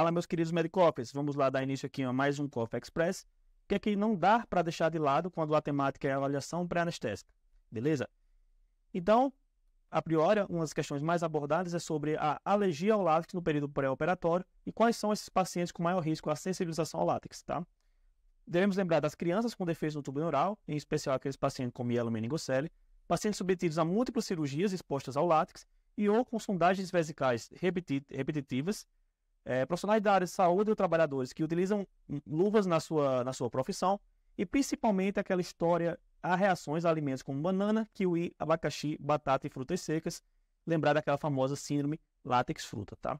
Fala, meus queridos Medicopers, vamos lá dar início aqui a mais um Copa Express, que aqui não dá para deixar de lado quando a temática é a avaliação pré-anestésica, beleza? Então, a priori, uma das questões mais abordadas é sobre a alergia ao látex no período pré-operatório e quais são esses pacientes com maior risco à sensibilização ao látex, tá? Devemos lembrar das crianças com defesa no tubo neural, em especial aqueles pacientes com mielomeningocele, pacientes submetidos a múltiplas cirurgias expostas ao látex e ou com sondagens vesicais repetit repetitivas é, profissionais da área de saúde ou trabalhadores que utilizam luvas na sua, na sua profissão e principalmente aquela história a reações a alimentos como banana, kiwi, abacaxi, batata e frutas secas, lembrar daquela famosa síndrome látex fruta, tá?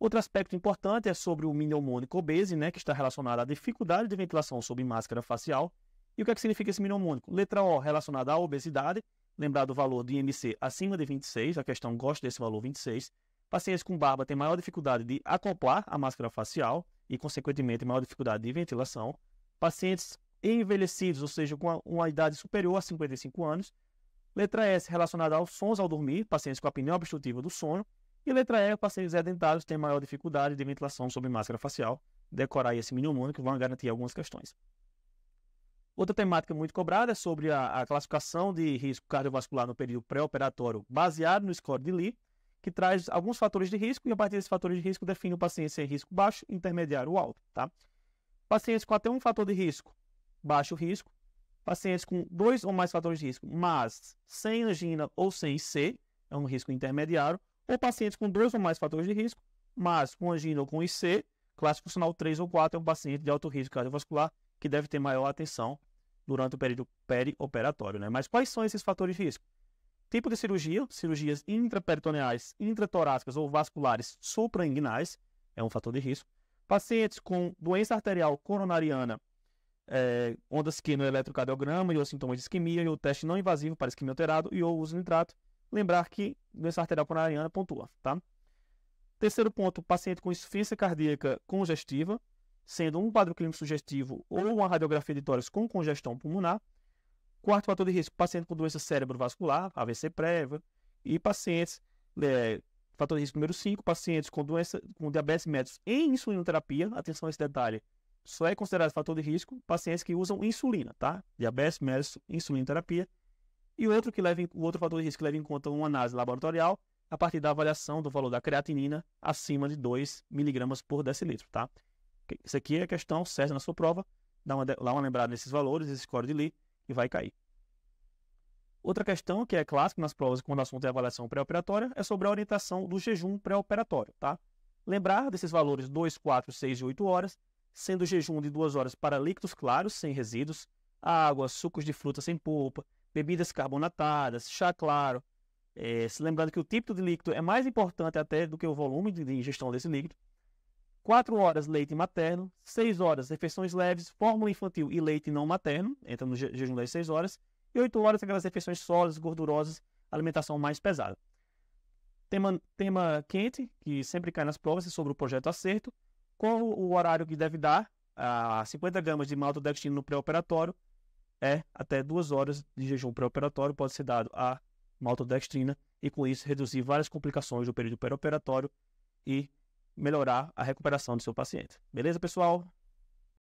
Outro aspecto importante é sobre o mnemônico obese, né, que está relacionado à dificuldade de ventilação sob máscara facial. E o que, é que significa esse mnemônico? Letra O relacionada à obesidade, lembrar do valor do IMC acima de 26, a questão gosta desse valor 26. Pacientes com barba têm maior dificuldade de acoplar a máscara facial e, consequentemente, maior dificuldade de ventilação. Pacientes envelhecidos, ou seja, com uma idade superior a 55 anos. Letra S, relacionada aos sons ao dormir, pacientes com apneia obstrutiva do sono. E letra E, pacientes sedentários têm maior dificuldade de ventilação sob máscara facial. Decorar esse mínimo único vão garantir algumas questões. Outra temática muito cobrada é sobre a, a classificação de risco cardiovascular no período pré-operatório baseado no score de Lee que traz alguns fatores de risco e a partir desses fatores de risco define o paciente se é risco baixo, intermediário ou alto, tá? Pacientes com até um fator de risco, baixo risco. Pacientes com dois ou mais fatores de risco, mas sem angina ou sem IC, é um risco intermediário. Ou pacientes com dois ou mais fatores de risco, mas com angina ou com IC, classe funcional 3 ou 4 é um paciente de alto risco cardiovascular que deve ter maior atenção durante o período perioperatório, né? Mas quais são esses fatores de risco? Tipo de cirurgia, cirurgias intraperitoneais, intratorácicas ou vasculares suprainguinais, é um fator de risco. Pacientes com doença arterial coronariana, é, ondas que no eletrocardiograma e os sintomas de isquemia e o teste não invasivo para isquemia alterado e ou uso de nitrato. Lembrar que doença arterial coronariana pontua, tá? Terceiro ponto, paciente com insuficiência cardíaca congestiva, sendo um quadro clínico sugestivo ou uma radiografia de tórax com congestão pulmonar. Quarto fator de risco, paciente com doença cérebrovascular, AVC prévia, e pacientes, é, fator de risco número 5, pacientes com doença com diabetes médicos em insulinoterapia, atenção a esse detalhe, só é considerado fator de risco pacientes que usam insulina, tá? Diabetes médicos, insulinoterapia. E o outro que leva o outro fator de risco que leva em conta uma análise laboratorial a partir da avaliação do valor da creatinina acima de 2 miligramas por decilitro, tá? Isso aqui é questão certa na sua prova. Dá uma, dá uma lembrada nesses valores, esse score de Lee e vai cair. Outra questão que é clássica nas provas quando o assunto é avaliação pré-operatória é sobre a orientação do jejum pré-operatório, tá? Lembrar desses valores 2, 4, 6 e 8 horas, sendo o jejum de 2 horas para líquidos claros, sem resíduos, água, sucos de fruta sem polpa, bebidas carbonatadas, chá claro. É, eh, se lembrando que o tipo de líquido é mais importante até do que o volume de ingestão desse líquido. 4 horas leite materno, 6 horas refeições leves, fórmula infantil e leite não materno, entra no je jejum das 6 horas, e 8 horas aquelas refeições sólidas, gordurosas, alimentação mais pesada. Tema, tema quente, que sempre cai nas provas, é sobre o projeto acerto, qual o horário que deve dar a 50 gramas de maltodextrina no pré-operatório, é até 2 horas de jejum pré-operatório, pode ser dado a maltodextrina, e com isso reduzir várias complicações do período pré-operatório e melhorar a recuperação do seu paciente. Beleza, pessoal?